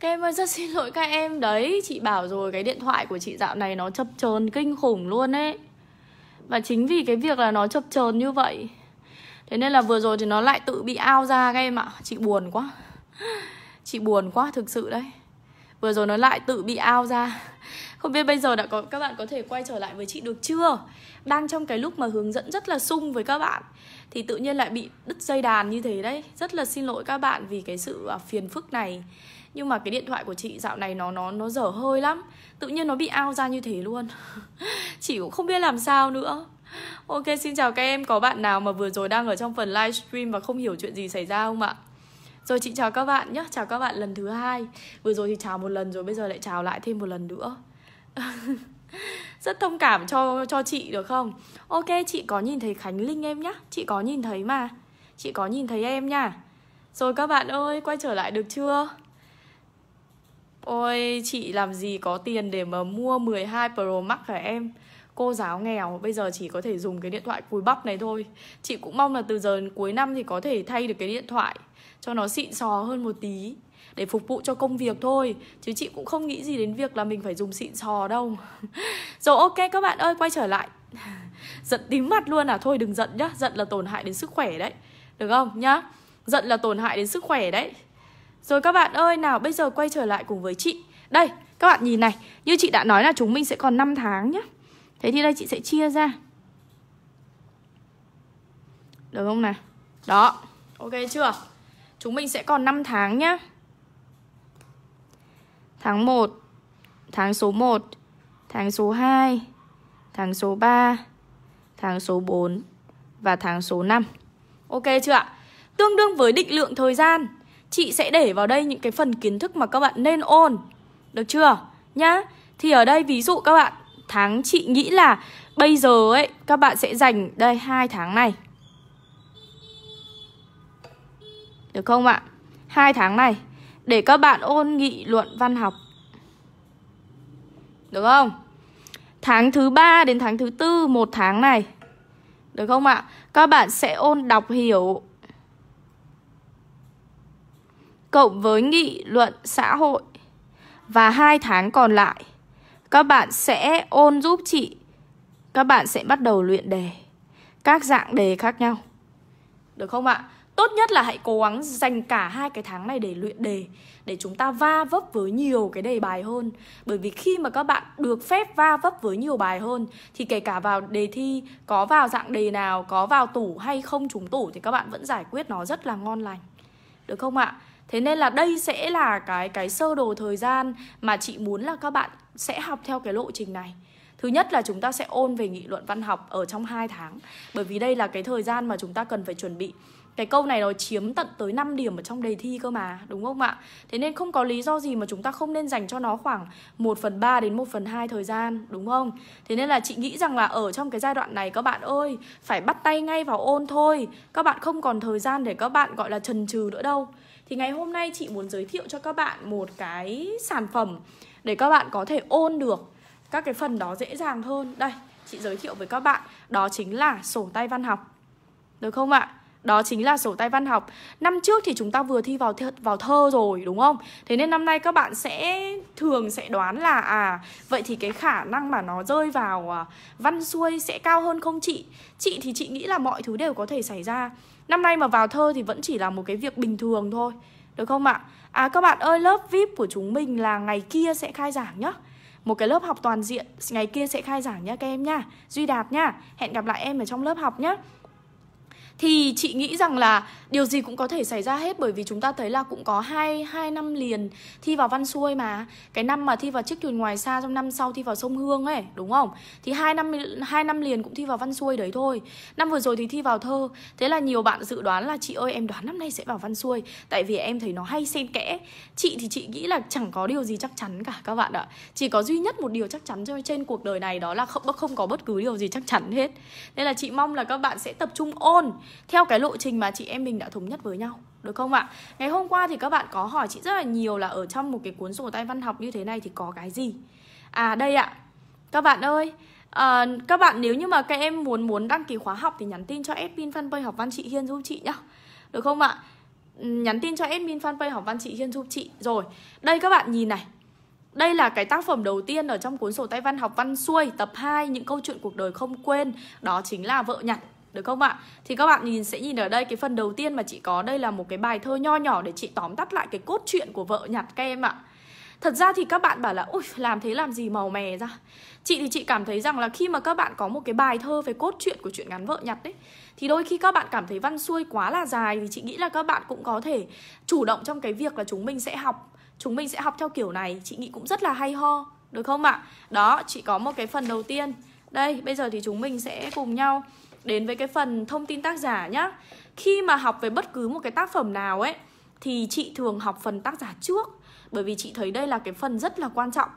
Các em ơi rất xin lỗi các em Đấy chị bảo rồi cái điện thoại của chị dạo này nó chập chờn kinh khủng luôn ấy Và chính vì cái việc là nó chập chờn như vậy Thế nên là vừa rồi thì nó lại tự bị ao ra các em ạ Chị buồn quá Chị buồn quá thực sự đấy Vừa rồi nó lại tự bị ao ra Không biết bây giờ đã có các bạn có thể quay trở lại với chị được chưa Đang trong cái lúc mà hướng dẫn rất là sung với các bạn Thì tự nhiên lại bị đứt dây đàn như thế đấy Rất là xin lỗi các bạn vì cái sự à, phiền phức này nhưng mà cái điện thoại của chị dạo này nó nó nó dở hơi lắm tự nhiên nó bị ao ra như thế luôn chị cũng không biết làm sao nữa ok xin chào các em có bạn nào mà vừa rồi đang ở trong phần livestream và không hiểu chuyện gì xảy ra không ạ rồi chị chào các bạn nhé chào các bạn lần thứ hai vừa rồi thì chào một lần rồi bây giờ lại chào lại thêm một lần nữa rất thông cảm cho cho chị được không ok chị có nhìn thấy khánh linh em nhá chị có nhìn thấy mà chị có nhìn thấy em nha rồi các bạn ơi quay trở lại được chưa Ôi chị làm gì có tiền để mà mua 12 Pro Max hả em Cô giáo nghèo bây giờ chỉ có thể dùng cái điện thoại cùi bắp này thôi Chị cũng mong là từ giờ đến cuối năm thì có thể thay được cái điện thoại Cho nó xịn sò hơn một tí Để phục vụ cho công việc thôi Chứ chị cũng không nghĩ gì đến việc là mình phải dùng xịn sò đâu Rồi ok các bạn ơi quay trở lại Giận tím mặt luôn à Thôi đừng giận nhá Giận là tổn hại đến sức khỏe đấy Được không nhá Giận là tổn hại đến sức khỏe đấy rồi các bạn ơi, nào bây giờ quay trở lại cùng với chị Đây, các bạn nhìn này Như chị đã nói là chúng mình sẽ còn 5 tháng nhé Thế thì đây chị sẽ chia ra Được không nào? Đó, ok chưa? Chúng mình sẽ còn 5 tháng nhá Tháng 1 Tháng số 1 Tháng số 2 Tháng số 3 Tháng số 4 Và tháng số 5 Ok chưa ạ? Tương đương với định lượng thời gian chị sẽ để vào đây những cái phần kiến thức mà các bạn nên ôn. Được chưa? Nhá. Thì ở đây ví dụ các bạn tháng chị nghĩ là bây giờ ấy các bạn sẽ dành đây hai tháng này. Được không ạ? hai tháng này để các bạn ôn nghị luận văn học. Được không? Tháng thứ ba đến tháng thứ tư một tháng này. Được không ạ? Các bạn sẽ ôn đọc hiểu cộng với nghị luận xã hội và hai tháng còn lại các bạn sẽ ôn giúp chị các bạn sẽ bắt đầu luyện đề các dạng đề khác nhau được không ạ tốt nhất là hãy cố gắng dành cả hai cái tháng này để luyện đề để chúng ta va vấp với nhiều cái đề bài hơn bởi vì khi mà các bạn được phép va vấp với nhiều bài hơn thì kể cả vào đề thi có vào dạng đề nào có vào tủ hay không trúng tủ thì các bạn vẫn giải quyết nó rất là ngon lành được không ạ Thế nên là đây sẽ là cái cái sơ đồ thời gian mà chị muốn là các bạn sẽ học theo cái lộ trình này. Thứ nhất là chúng ta sẽ ôn về nghị luận văn học ở trong 2 tháng Bởi vì đây là cái thời gian mà chúng ta cần phải chuẩn bị cái câu này nó chiếm tận tới 5 điểm ở trong đề thi cơ mà Đúng không ạ? Thế nên không có lý do gì mà chúng ta không nên dành cho nó khoảng 1 phần 3 đến 1 phần 2 thời gian Đúng không? Thế nên là chị nghĩ rằng là ở trong cái giai đoạn này các bạn ơi Phải bắt tay ngay vào ôn thôi Các bạn không còn thời gian để các bạn gọi là trần trừ nữa đâu thì ngày hôm nay chị muốn giới thiệu cho các bạn một cái sản phẩm để các bạn có thể ôn được các cái phần đó dễ dàng hơn. Đây, chị giới thiệu với các bạn, đó chính là sổ tay văn học. Được không ạ? Đó chính là sổ tay văn học. Năm trước thì chúng ta vừa thi vào thơ vào thơ rồi đúng không? Thế nên năm nay các bạn sẽ thường sẽ đoán là à vậy thì cái khả năng mà nó rơi vào à, văn xuôi sẽ cao hơn không chị? Chị thì chị nghĩ là mọi thứ đều có thể xảy ra. Năm nay mà vào thơ thì vẫn chỉ là một cái việc bình thường thôi Được không ạ? À các bạn ơi lớp VIP của chúng mình là ngày kia sẽ khai giảng nhá một cái lớp học toàn diện ngày kia sẽ khai giảng nhá các em nhá, duy đạt nhá, hẹn gặp lại em ở trong lớp học nhé thì chị nghĩ rằng là điều gì cũng có thể xảy ra hết bởi vì chúng ta thấy là cũng có hai hai năm liền thi vào văn xuôi mà cái năm mà thi vào chiếc thuyền ngoài xa trong năm sau thi vào sông hương ấy đúng không thì hai năm hai năm liền cũng thi vào văn xuôi đấy thôi năm vừa rồi thì thi vào thơ thế là nhiều bạn dự đoán là chị ơi em đoán năm nay sẽ vào văn xuôi tại vì em thấy nó hay xen kẽ chị thì chị nghĩ là chẳng có điều gì chắc chắn cả các bạn ạ chỉ có duy nhất một điều chắc chắn trên cuộc đời này đó là không không có bất cứ điều gì chắc chắn hết nên là chị mong là các bạn sẽ tập trung ôn theo cái lộ trình mà chị em mình đã thống nhất với nhau được không ạ? Ngày hôm qua thì các bạn có hỏi chị rất là nhiều là ở trong một cái cuốn sổ tay văn học như thế này thì có cái gì? À đây ạ. Các bạn ơi, à, các bạn nếu như mà các em muốn muốn đăng ký khóa học thì nhắn tin cho admin fanpage học văn chị Hiên giúp chị nhá. Được không ạ? Ừ, nhắn tin cho admin fanpage học văn chị Hiên giúp chị. Rồi, đây các bạn nhìn này. Đây là cái tác phẩm đầu tiên ở trong cuốn sổ tay văn học văn xuôi tập 2 những câu chuyện cuộc đời không quên, đó chính là vợ nhặt được không ạ? Thì các bạn nhìn sẽ nhìn ở đây cái phần đầu tiên mà chị có đây là một cái bài thơ nho nhỏ để chị tóm tắt lại cái cốt truyện của vợ nhặt các em ạ. Thật ra thì các bạn bảo là ui làm thế làm gì màu mè ra. Chị thì chị cảm thấy rằng là khi mà các bạn có một cái bài thơ về cốt truyện của chuyện ngắn vợ nhặt đấy thì đôi khi các bạn cảm thấy văn xuôi quá là dài thì chị nghĩ là các bạn cũng có thể chủ động trong cái việc là chúng mình sẽ học chúng mình sẽ học theo kiểu này chị nghĩ cũng rất là hay ho được không ạ? Đó, chị có một cái phần đầu tiên. Đây, bây giờ thì chúng mình sẽ cùng nhau đến với cái phần thông tin tác giả nhá khi mà học về bất cứ một cái tác phẩm nào ấy thì chị thường học phần tác giả trước bởi vì chị thấy đây là cái phần rất là quan trọng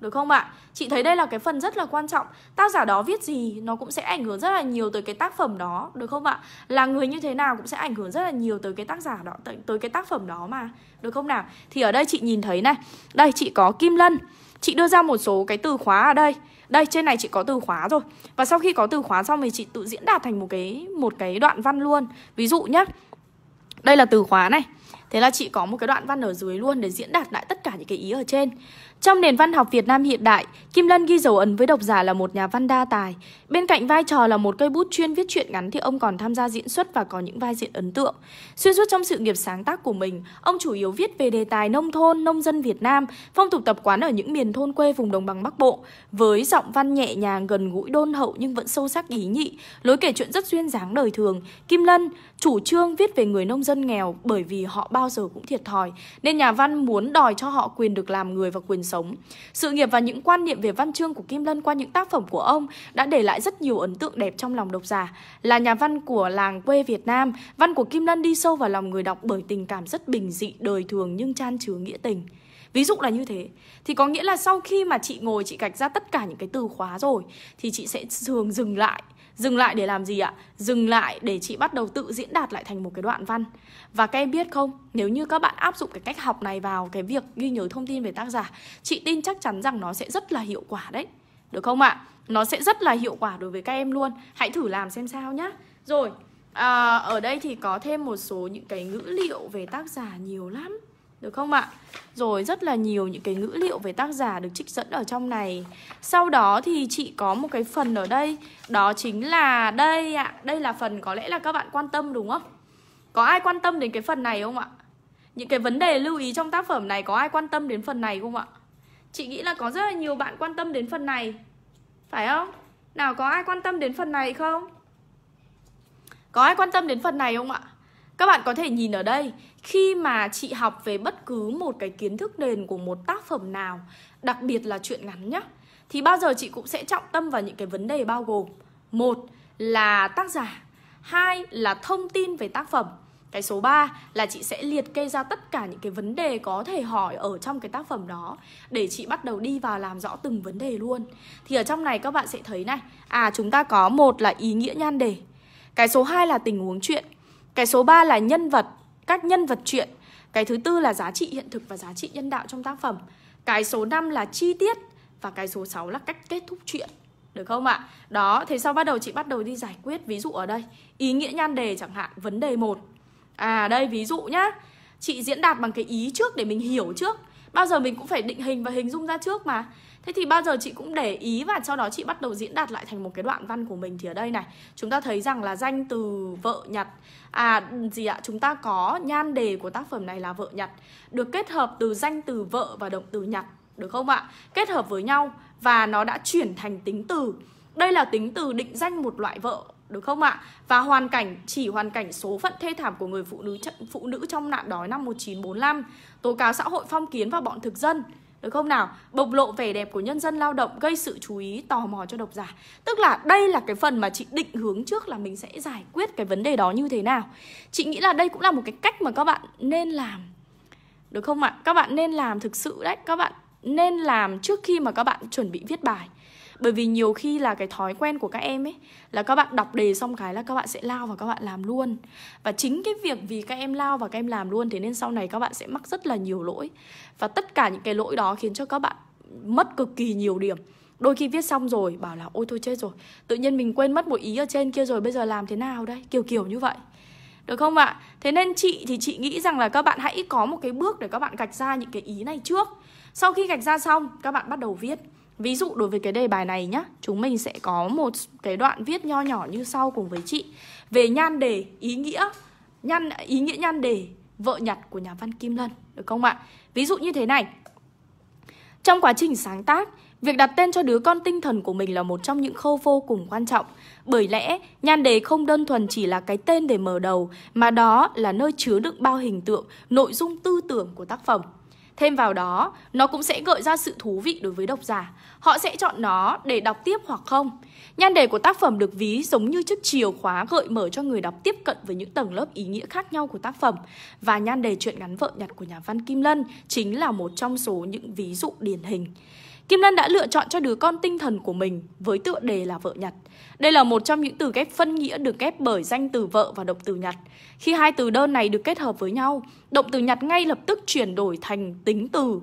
được không ạ? À? Chị thấy đây là cái phần rất là quan trọng Tác giả đó viết gì nó cũng sẽ ảnh hưởng rất là nhiều tới cái tác phẩm đó Được không ạ? À? Là người như thế nào cũng sẽ ảnh hưởng rất là nhiều tới cái tác giả đó tới, tới cái tác phẩm đó mà Được không nào? Thì ở đây chị nhìn thấy này Đây chị có Kim Lân Chị đưa ra một số cái từ khóa ở đây đây trên này chị có từ khóa rồi và sau khi có từ khóa xong thì chị tự diễn đạt thành một cái một cái đoạn văn luôn ví dụ nhá đây là từ khóa này thế là chị có một cái đoạn văn ở dưới luôn để diễn đạt lại tất cả những cái ý ở trên trong nền văn học Việt Nam hiện đại, Kim Lân ghi dấu ấn với độc giả là một nhà văn đa tài. Bên cạnh vai trò là một cây bút chuyên viết truyện ngắn thì ông còn tham gia diễn xuất và có những vai diễn ấn tượng. Xuyên suốt trong sự nghiệp sáng tác của mình, ông chủ yếu viết về đề tài nông thôn, nông dân Việt Nam, phong tục tập quán ở những miền thôn quê vùng đồng bằng Bắc Bộ, với giọng văn nhẹ nhàng gần gũi đôn hậu nhưng vẫn sâu sắc ý nhị, lối kể chuyện rất duyên dáng đời thường. Kim Lân chủ trương viết về người nông dân nghèo bởi vì họ bao giờ cũng thiệt thòi, nên nhà văn muốn đòi cho họ quyền được làm người và quyền sống sống. Sự nghiệp và những quan niệm về văn chương của Kim Lân qua những tác phẩm của ông đã để lại rất nhiều ấn tượng đẹp trong lòng độc giả. Là nhà văn của làng quê Việt Nam, văn của Kim Lân đi sâu vào lòng người đọc bởi tình cảm rất bình dị, đời thường nhưng chan chứa nghĩa tình. Ví dụ là như thế Thì có nghĩa là sau khi mà chị ngồi chị gạch ra tất cả những cái từ khóa rồi Thì chị sẽ thường dừng lại Dừng lại để làm gì ạ? Dừng lại để chị bắt đầu tự diễn đạt lại thành một cái đoạn văn. Và các em biết không, nếu như các bạn áp dụng cái cách học này vào cái việc ghi nhớ thông tin về tác giả, chị tin chắc chắn rằng nó sẽ rất là hiệu quả đấy. Được không ạ? Nó sẽ rất là hiệu quả đối với các em luôn. Hãy thử làm xem sao nhá. Rồi, à, ở đây thì có thêm một số những cái ngữ liệu về tác giả nhiều lắm được không ạ? Rồi rất là nhiều những cái ngữ liệu về tác giả được trích dẫn ở trong này Sau đó thì chị có một cái phần ở đây Đó chính là đây ạ Đây là phần có lẽ là các bạn quan tâm đúng không? Có ai quan tâm đến cái phần này không ạ? Những cái vấn đề lưu ý trong tác phẩm này có ai quan tâm đến phần này không ạ? Chị nghĩ là có rất là nhiều bạn quan tâm đến phần này Phải không? Nào có ai quan tâm đến phần này không? Có ai quan tâm đến phần này không ạ? Các bạn có thể nhìn ở đây, khi mà chị học về bất cứ một cái kiến thức nền của một tác phẩm nào, đặc biệt là truyện ngắn nhá, thì bao giờ chị cũng sẽ trọng tâm vào những cái vấn đề bao gồm một là tác giả, hai là thông tin về tác phẩm. Cái số 3 là chị sẽ liệt kê ra tất cả những cái vấn đề có thể hỏi ở trong cái tác phẩm đó để chị bắt đầu đi vào làm rõ từng vấn đề luôn. Thì ở trong này các bạn sẽ thấy này, à chúng ta có một là ý nghĩa nhan đề. Cái số 2 là tình huống chuyện cái số 3 là nhân vật, các nhân vật chuyện, Cái thứ tư là giá trị hiện thực và giá trị nhân đạo trong tác phẩm. Cái số 5 là chi tiết và cái số 6 là cách kết thúc chuyện, Được không ạ? Đó, thế sau bắt đầu chị bắt đầu đi giải quyết Ví dụ ở đây, ý nghĩa nhan đề chẳng hạn Vấn đề 1 À đây ví dụ nhá Chị diễn đạt bằng cái ý trước để mình hiểu trước Bao giờ mình cũng phải định hình và hình dung ra trước mà Thế thì bao giờ chị cũng để ý và sau đó chị bắt đầu diễn đạt lại thành một cái đoạn văn của mình thì ở đây này Chúng ta thấy rằng là danh từ vợ nhặt À gì ạ, chúng ta có nhan đề của tác phẩm này là vợ nhặt Được kết hợp từ danh từ vợ và động từ nhặt Được không ạ? Kết hợp với nhau và nó đã chuyển thành tính từ Đây là tính từ định danh một loại vợ được không ạ? Và hoàn cảnh chỉ hoàn cảnh số phận thê thảm của người phụ nữ phụ nữ trong nạn đói năm 1945, tố cáo xã hội phong kiến và bọn thực dân được không nào bộc lộ vẻ đẹp của nhân dân lao động gây sự chú ý tò mò cho độc giả tức là đây là cái phần mà chị định hướng trước là mình sẽ giải quyết cái vấn đề đó như thế nào chị nghĩ là đây cũng là một cái cách mà các bạn nên làm được không ạ các bạn nên làm thực sự đấy các bạn nên làm trước khi mà các bạn chuẩn bị viết bài bởi vì nhiều khi là cái thói quen của các em ấy là các bạn đọc đề xong cái là các bạn sẽ lao và các bạn làm luôn và chính cái việc vì các em lao và các em làm luôn thế nên sau này các bạn sẽ mắc rất là nhiều lỗi và tất cả những cái lỗi đó khiến cho các bạn mất cực kỳ nhiều điểm đôi khi viết xong rồi bảo là ôi thôi chết rồi tự nhiên mình quên mất một ý ở trên kia rồi bây giờ làm thế nào đây kiểu kiểu như vậy được không ạ? À? Thế nên chị thì chị nghĩ rằng là các bạn hãy có một cái bước để các bạn gạch ra những cái ý này trước. Sau khi gạch ra xong, các bạn bắt đầu viết. Ví dụ đối với cái đề bài này nhá, chúng mình sẽ có một cái đoạn viết nho nhỏ như sau cùng với chị về nhan đề, ý nghĩa nhan ý nghĩa nhan đề vợ nhặt của nhà văn Kim Lân, được không ạ? Ví dụ như thế này. Trong quá trình sáng tác, việc đặt tên cho đứa con tinh thần của mình là một trong những khâu vô cùng quan trọng. Bởi lẽ, nhan đề không đơn thuần chỉ là cái tên để mở đầu, mà đó là nơi chứa đựng bao hình tượng, nội dung tư tưởng của tác phẩm. Thêm vào đó, nó cũng sẽ gợi ra sự thú vị đối với độc giả. Họ sẽ chọn nó để đọc tiếp hoặc không. Nhan đề của tác phẩm được ví giống như chiếc chìa khóa gợi mở cho người đọc tiếp cận với những tầng lớp ý nghĩa khác nhau của tác phẩm. Và nhan đề truyện ngắn vợ nhặt của nhà văn Kim Lân chính là một trong số những ví dụ điển hình. Kim Lân đã lựa chọn cho đứa con tinh thần của mình với tựa đề là vợ nhặt. Đây là một trong những từ ghép phân nghĩa được ghép bởi danh từ vợ và động từ nhặt. Khi hai từ đơn này được kết hợp với nhau, động từ nhặt ngay lập tức chuyển đổi thành tính từ.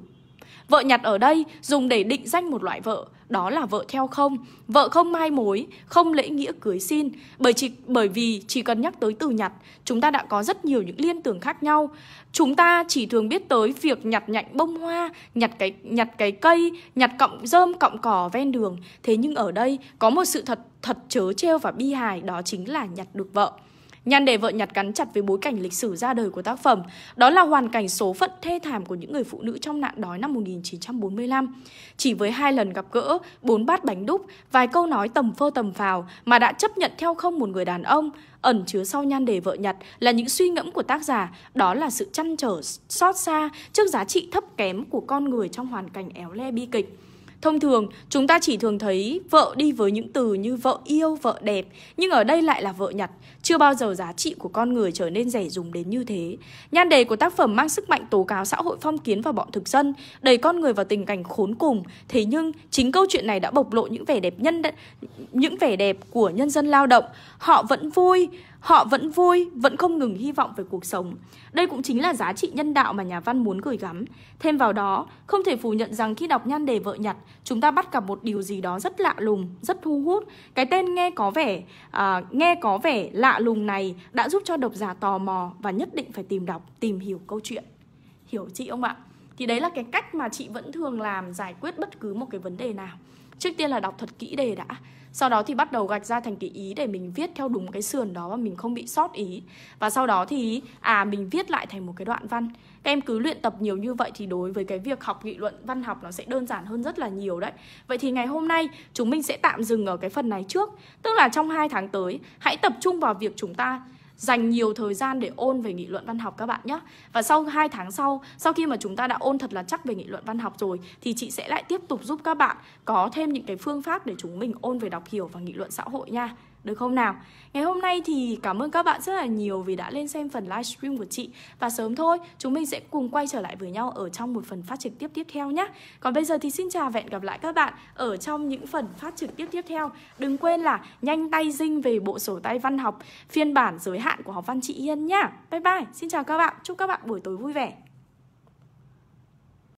Vợ nhặt ở đây dùng để định danh một loại vợ, đó là vợ theo không vợ không mai mối không lễ nghĩa cưới xin bởi chỉ bởi vì chỉ cần nhắc tới từ nhặt chúng ta đã có rất nhiều những liên tưởng khác nhau chúng ta chỉ thường biết tới việc nhặt nhạnh bông hoa nhặt cái nhặt cái cây nhặt cọng rơm cọng cỏ ven đường thế nhưng ở đây có một sự thật thật chớ trêu và bi hài đó chính là nhặt được vợ Nhan đề vợ nhặt gắn chặt với bối cảnh lịch sử ra đời của tác phẩm, đó là hoàn cảnh số phận thê thảm của những người phụ nữ trong nạn đói năm 1945. Chỉ với hai lần gặp gỡ, bốn bát bánh đúc, vài câu nói tầm phơ tầm phào mà đã chấp nhận theo không một người đàn ông, ẩn chứa sau nhan đề vợ nhặt là những suy ngẫm của tác giả, đó là sự chăn trở xót xa trước giá trị thấp kém của con người trong hoàn cảnh éo le bi kịch. Thông thường, chúng ta chỉ thường thấy vợ đi với những từ như vợ yêu, vợ đẹp, nhưng ở đây lại là vợ nhặt. Chưa bao giờ giá trị của con người trở nên rẻ dùng đến như thế. Nhan đề của tác phẩm mang sức mạnh tố cáo xã hội phong kiến và bọn thực dân, đẩy con người vào tình cảnh khốn cùng. Thế nhưng, chính câu chuyện này đã bộc lộ những vẻ đẹp nhân những vẻ đẹp của nhân dân lao động. Họ vẫn vui, Họ vẫn vui, vẫn không ngừng hy vọng về cuộc sống. Đây cũng chính là giá trị nhân đạo mà nhà văn muốn gửi gắm. Thêm vào đó, không thể phủ nhận rằng khi đọc nhan đề vợ nhặt, chúng ta bắt gặp một điều gì đó rất lạ lùng, rất thu hút. Cái tên nghe có vẻ à, nghe có vẻ lạ lùng này đã giúp cho độc giả tò mò và nhất định phải tìm đọc, tìm hiểu câu chuyện. Hiểu chị không ạ? Thì đấy là cái cách mà chị vẫn thường làm giải quyết bất cứ một cái vấn đề nào. Trước tiên là đọc thật kỹ đề đã Sau đó thì bắt đầu gạch ra thành cái ý để mình viết theo đúng cái sườn đó và mình không bị sót ý Và sau đó thì à mình viết lại thành một cái đoạn văn Các em cứ luyện tập nhiều như vậy thì đối với cái việc học nghị luận văn học nó sẽ đơn giản hơn rất là nhiều đấy Vậy thì ngày hôm nay chúng mình sẽ tạm dừng ở cái phần này trước Tức là trong hai tháng tới hãy tập trung vào việc chúng ta dành nhiều thời gian để ôn về nghị luận văn học các bạn nhé. Và sau 2 tháng sau, sau khi mà chúng ta đã ôn thật là chắc về nghị luận văn học rồi thì chị sẽ lại tiếp tục giúp các bạn có thêm những cái phương pháp để chúng mình ôn về đọc hiểu và nghị luận xã hội nha được không nào? Ngày hôm nay thì cảm ơn các bạn rất là nhiều vì đã lên xem phần livestream của chị Và sớm thôi, chúng mình sẽ cùng quay trở lại với nhau ở trong một phần phát trực tiếp tiếp theo nhé Còn bây giờ thì xin chào và hẹn gặp lại các bạn ở trong những phần phát trực tiếp tiếp theo Đừng quên là nhanh tay dinh về bộ sổ tay văn học phiên bản giới hạn của học văn chị Hiên nhá Bye bye, xin chào các bạn, chúc các bạn buổi tối vui vẻ